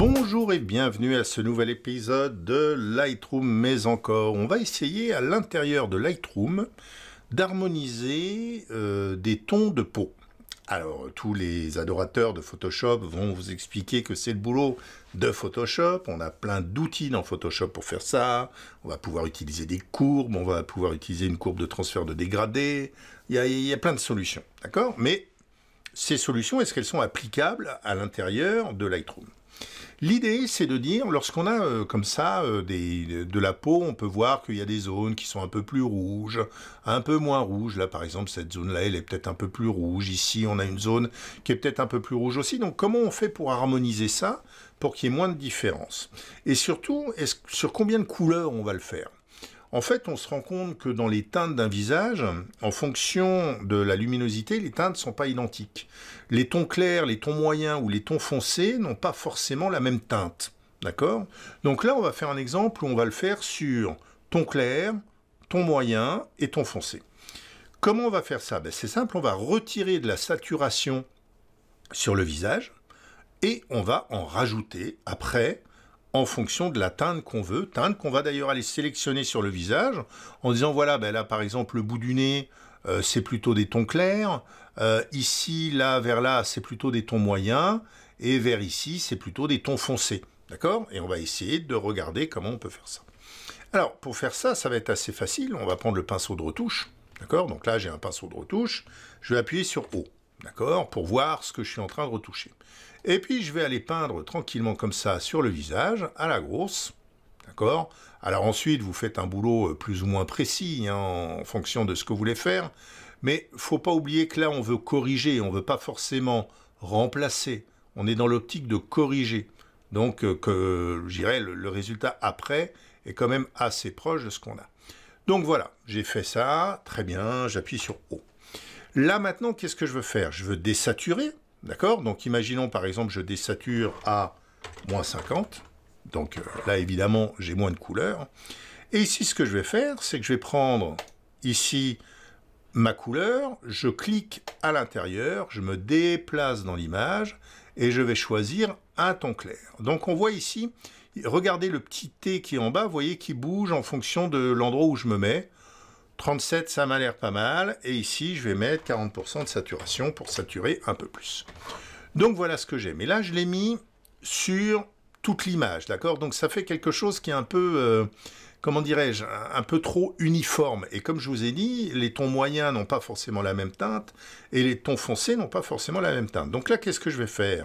Bonjour et bienvenue à ce nouvel épisode de Lightroom mais encore. On va essayer à l'intérieur de Lightroom d'harmoniser euh, des tons de peau. Alors, tous les adorateurs de Photoshop vont vous expliquer que c'est le boulot de Photoshop. On a plein d'outils dans Photoshop pour faire ça. On va pouvoir utiliser des courbes, on va pouvoir utiliser une courbe de transfert de dégradé. Il y a, il y a plein de solutions, d'accord Mais ces solutions, est-ce qu'elles sont applicables à l'intérieur de Lightroom L'idée, c'est de dire, lorsqu'on a euh, comme ça euh, de la peau, on peut voir qu'il y a des zones qui sont un peu plus rouges, un peu moins rouges. Là, par exemple, cette zone-là, elle est peut-être un peu plus rouge. Ici, on a une zone qui est peut-être un peu plus rouge aussi. Donc, comment on fait pour harmoniser ça, pour qu'il y ait moins de différence Et surtout, sur combien de couleurs on va le faire en fait, on se rend compte que dans les teintes d'un visage, en fonction de la luminosité, les teintes ne sont pas identiques. Les tons clairs, les tons moyens ou les tons foncés n'ont pas forcément la même teinte. D'accord Donc là, on va faire un exemple où on va le faire sur ton clair, ton moyen et ton foncé. Comment on va faire ça ben, C'est simple, on va retirer de la saturation sur le visage et on va en rajouter après en fonction de la teinte qu'on veut, teinte qu'on va d'ailleurs aller sélectionner sur le visage en disant voilà, ben là par exemple le bout du nez, euh, c'est plutôt des tons clairs, euh, ici, là, vers là, c'est plutôt des tons moyens, et vers ici, c'est plutôt des tons foncés. D'accord Et on va essayer de regarder comment on peut faire ça. Alors, pour faire ça, ça va être assez facile. On va prendre le pinceau de retouche. D'accord Donc là, j'ai un pinceau de retouche. Je vais appuyer sur O d'accord, pour voir ce que je suis en train de retoucher. Et puis je vais aller peindre tranquillement comme ça sur le visage, à la grosse, d'accord Alors ensuite, vous faites un boulot euh, plus ou moins précis hein, en fonction de ce que vous voulez faire, mais faut pas oublier que là, on veut corriger, on veut pas forcément remplacer, on est dans l'optique de corriger. Donc, euh, que, je dirais, le, le résultat après est quand même assez proche de ce qu'on a. Donc voilà, j'ai fait ça, très bien, j'appuie sur O. Là maintenant, qu'est-ce que je veux faire Je veux désaturer, d'accord Donc imaginons par exemple, je désature à moins 50. Donc euh, là, évidemment, j'ai moins de couleurs. Et ici, ce que je vais faire, c'est que je vais prendre ici ma couleur, je clique à l'intérieur, je me déplace dans l'image et je vais choisir un ton clair. Donc on voit ici, regardez le petit T qui est en bas, vous voyez qu'il bouge en fonction de l'endroit où je me mets. 37, ça m'a l'air pas mal. Et ici, je vais mettre 40% de saturation pour saturer un peu plus. Donc voilà ce que j'ai. Mais là, je l'ai mis sur toute l'image, d'accord Donc ça fait quelque chose qui est un peu, euh, comment dirais-je, un peu trop uniforme. Et comme je vous ai dit, les tons moyens n'ont pas forcément la même teinte, et les tons foncés n'ont pas forcément la même teinte. Donc là, qu'est-ce que je vais faire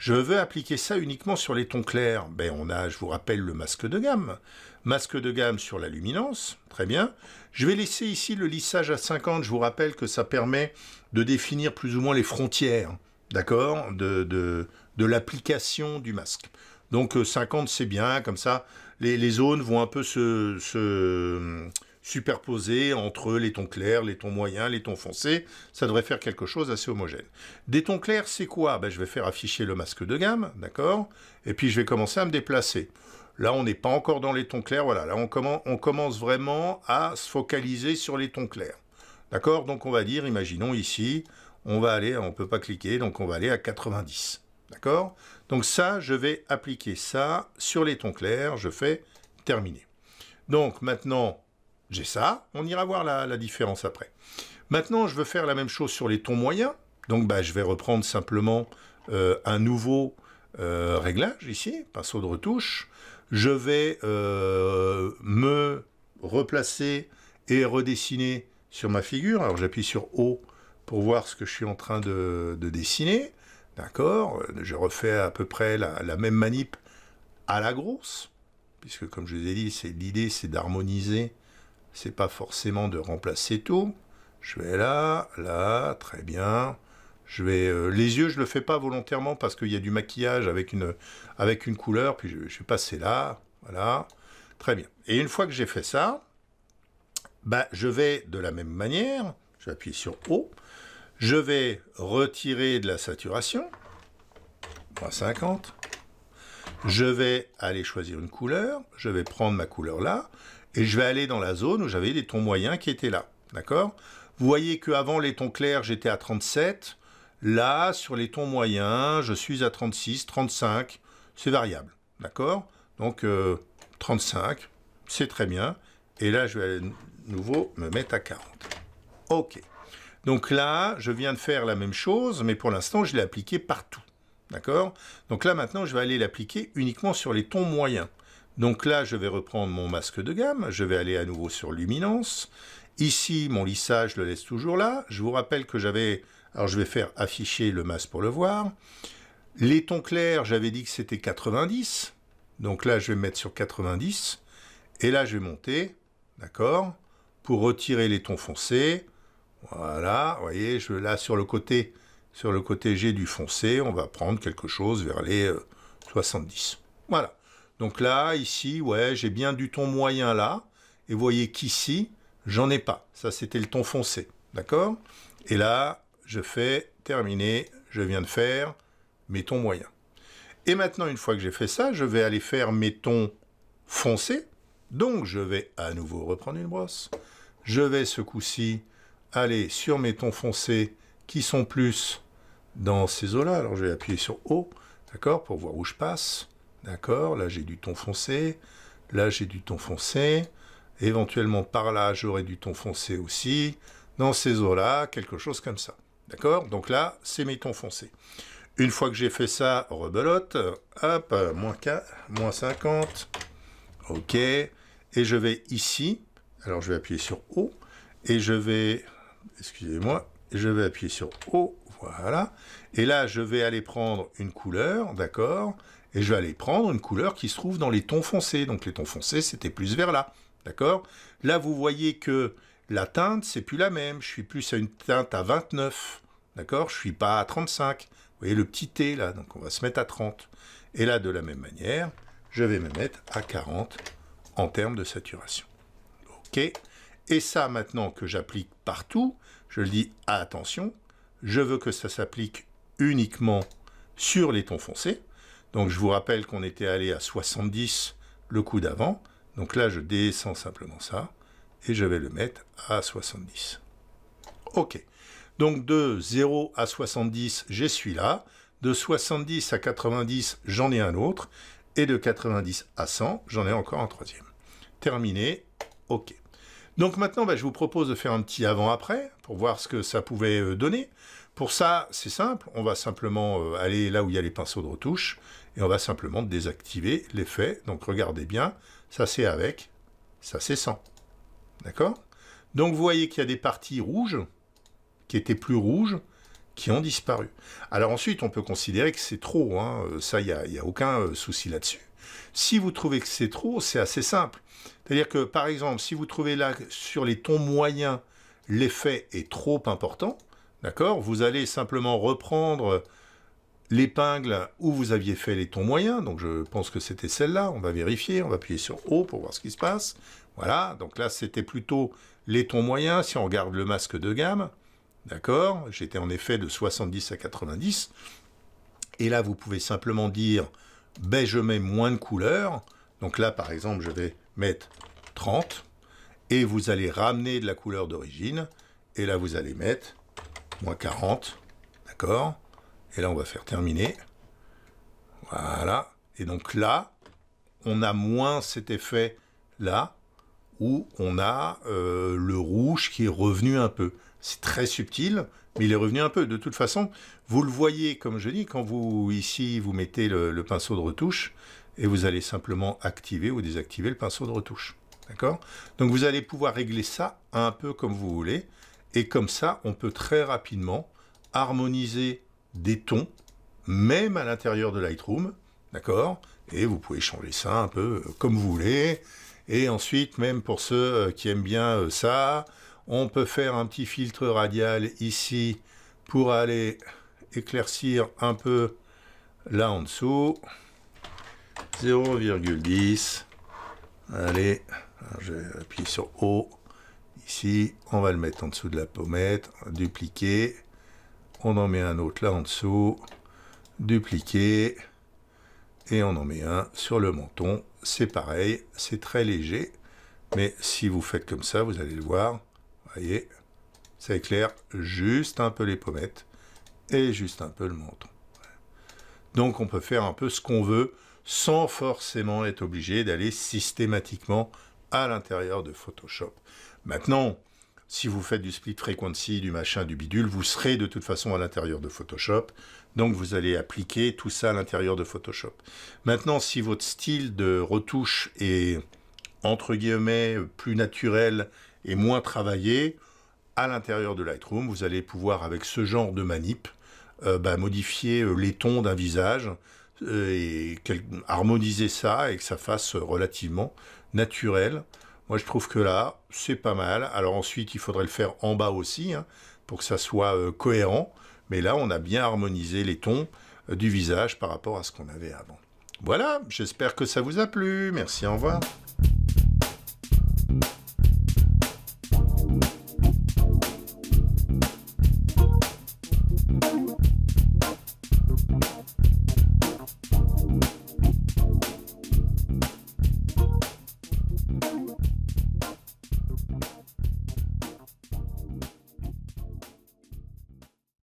je veux appliquer ça uniquement sur les tons clairs. Ben, on a, je vous rappelle, le masque de gamme. Masque de gamme sur la luminance, très bien. Je vais laisser ici le lissage à 50. Je vous rappelle que ça permet de définir plus ou moins les frontières, d'accord, de, l'application du masque. Donc 50, euh, c'est bien, comme ça, les, zones vont un peu se superposés entre les tons clairs, les tons moyens, les tons foncés. Ça devrait faire quelque chose assez homogène. Des tons clairs, c'est quoi ben, Je vais faire afficher le masque de gamme, d'accord Et puis je vais commencer à me déplacer. Là, on n'est pas encore dans les tons clairs. Voilà, là, on commence, on commence vraiment à se focaliser sur les tons clairs. D'accord Donc, on va dire, imaginons ici, on va aller, on ne peut pas cliquer, donc on va aller à 90. D'accord Donc ça, je vais appliquer ça sur les tons clairs, je fais terminer. Donc maintenant, j'ai ça, on ira voir la, différence après. Maintenant, je veux faire la même chose sur les tons moyens. Donc, bah, je vais reprendre simplement euh, un nouveau euh, réglage ici, pinceau de retouche. Je vais euh, me replacer et redessiner sur ma figure. Alors, j'appuie sur O pour voir ce que je suis en train de, dessiner. D'accord Je refais à peu près la, la même manip à la grosse, puisque comme je vous ai dit, l'idée c'est d'harmoniser c'est pas forcément de remplacer tout. Je vais là, là, très bien. Je vais euh, les yeux, je le fais pas volontairement parce qu'il y a du maquillage avec une avec une couleur, puis je, suis passé là, voilà, très bien. Et une fois que j'ai fait ça, bah je vais de la même manière, je vais appuyer sur O, je vais retirer de la saturation, moins 50. Je vais aller choisir une couleur, je vais prendre ma couleur là, et je vais aller dans la zone où j'avais les tons moyens qui étaient là. D'accord Vous voyez qu'avant les tons clairs, j'étais à 37. Là, sur les tons moyens, je suis à 36, 35. C'est variable. D'accord Donc, 35, euh, c'est très bien. Et là, je vais nouveau me mettre à 40. OK. Donc là, je viens de faire la même chose, mais pour l'instant, je l'ai appliqué partout. D'accord Donc là, maintenant, je vais aller l'appliquer uniquement sur les tons moyens. Donc là, je vais reprendre mon masque de gamme, je vais aller à nouveau sur Luminance. Ici, mon lissage, je le laisse toujours là. Je vous rappelle que j'avais... Alors, je vais faire afficher le masque pour le voir. Les tons clairs, j'avais dit que c'était 90. Donc là, je vais mettre sur 90. Et là, je vais monter, d'accord, pour retirer les tons foncés. Voilà, vous voyez, je, là, sur le côté, sur le côté, j'ai du foncé. On va prendre quelque chose vers les 70. Euh, voilà. Donc là, ici, ouais, j'ai bien du ton moyen là. Et vous voyez qu'ici, j'en ai pas. Ça, c'était le ton foncé. D'accord Et là, je fais terminer. Je viens de faire mes tons moyens. Et maintenant, une fois que j'ai fait ça, je vais aller faire mes tons foncés. Donc, je vais à nouveau reprendre une brosse. Je vais ce coup-ci aller sur mes tons foncés qui sont plus dans ces eaux-là. Alors, je vais appuyer sur haut, d'accord, pour voir où je passe. D'accord Là, j'ai du ton foncé. Là, j'ai du ton foncé. Éventuellement, par là, j'aurai du ton foncé aussi. Dans ces eaux-là, quelque chose comme ça. D'accord Donc là, c'est mes tons foncés. Une fois que j'ai fait ça, rebelote. Hop, moins 50. OK. Et je vais ici. Alors, je vais appuyer sur haut, Et je vais... Excusez-moi. Je vais appuyer sur haut, Voilà. Et là, je vais aller prendre une couleur. D'accord et je vais aller prendre une couleur qui se trouve dans les tons foncés. Donc les tons foncés, c'était plus vers là, d'accord Là, vous voyez que la teinte, c'est plus la même. Je suis plus à une teinte à 29, d'accord Je suis pas à 35. Vous voyez le petit T là, donc on va se mettre à 30. Et là, de la même manière, je vais me mettre à 40 en termes de saturation. OK Et ça, maintenant que j'applique partout, je le dis, attention, je veux que ça s'applique uniquement sur les tons foncés, donc je vous rappelle qu'on était allé à 70 le coup d'avant. Donc là, je descends simplement ça et je vais le mettre à 70. OK. Donc de 0 à 70, j'ai celui-là. De 70 à 90, j'en ai un autre. Et de 90 à 100, j'en ai encore un troisième. Terminé. OK. Donc maintenant, ben, je vous propose de faire un petit avant-après pour voir ce que ça pouvait euh, donner. Pour ça, c'est simple, on va simplement euh, aller là où il y a les pinceaux de retouche et on va simplement désactiver l'effet. Donc regardez bien, ça c'est avec, ça c'est sans. D'accord Donc vous voyez qu'il y a des parties rouges qui étaient plus rouges qui ont disparu. Alors ensuite, on peut considérer que c'est trop, hein. euh, ça, il n'y a, aucun euh, souci là-dessus. Si vous trouvez que c'est trop, c'est assez simple. C'est-à-dire que, par exemple, si vous trouvez là, sur les tons moyens, l'effet est trop important, d'accord Vous allez simplement reprendre l'épingle où vous aviez fait les tons moyens, donc je pense que c'était celle-là, on va vérifier, on va appuyer sur haut pour voir ce qui se passe. Voilà, donc là, c'était plutôt les tons moyens, si on regarde le masque de gamme, D'accord J'étais en effet de 70 à 90. Et là, vous pouvez simplement dire, ben je mets moins de couleurs. Donc là, par exemple, je vais mettre 30. Et vous allez ramener de la couleur d'origine. Et là, vous allez mettre moins 40. D'accord Et là, on va faire terminer. Voilà. Et donc là, on a moins cet effet là où on a euh, le rouge qui est revenu un peu. C'est très subtil, mais il est revenu un peu. De toute façon, vous le voyez, comme je dis, quand vous, ici, vous mettez le, pinceau de retouche, et vous allez simplement activer ou désactiver le pinceau de retouche. D'accord Donc vous allez pouvoir régler ça un peu comme vous voulez, et comme ça, on peut très rapidement harmoniser des tons, même à l'intérieur de Lightroom, d'accord Et vous pouvez changer ça un peu euh, comme vous voulez. Et ensuite, même pour ceux euh, qui aiment bien euh, ça, on peut faire un petit filtre radial ici pour aller éclaircir un peu là en dessous. 0,10. Allez, je vais appuyer sur haut, Ici, on va le mettre en dessous de la pommette, dupliquer. On en met un autre là en dessous, dupliquer. Et on en met un sur le menton. C'est pareil, c'est très léger. Mais si vous faites comme ça, vous allez le voir, voyez, ça éclaire juste un peu les pommettes et juste un peu le menton. Donc on peut faire un peu ce qu'on veut sans forcément être obligé d'aller systématiquement à l'intérieur de Photoshop. Maintenant, si vous faites du split frequency, du machin, du bidule, vous serez de toute façon à l'intérieur de Photoshop. Donc vous allez appliquer tout ça à l'intérieur de Photoshop. Maintenant, si votre style de retouche est entre guillemets plus naturel et moins travailler à l'intérieur de Lightroom, vous allez pouvoir, avec ce genre de manip, euh, bah, modifier euh, les tons d'un visage euh, et harmoniser ça et que ça fasse relativement naturel. Moi, je trouve que là, c'est pas mal. Alors ensuite, il faudrait le faire en bas aussi, hein, pour que ça soit cohérent. Mais là, on a bien harmonisé les tons du visage par rapport à ce qu'on avait avant. Voilà, j'espère que ça vous a plu. Merci, au revoir.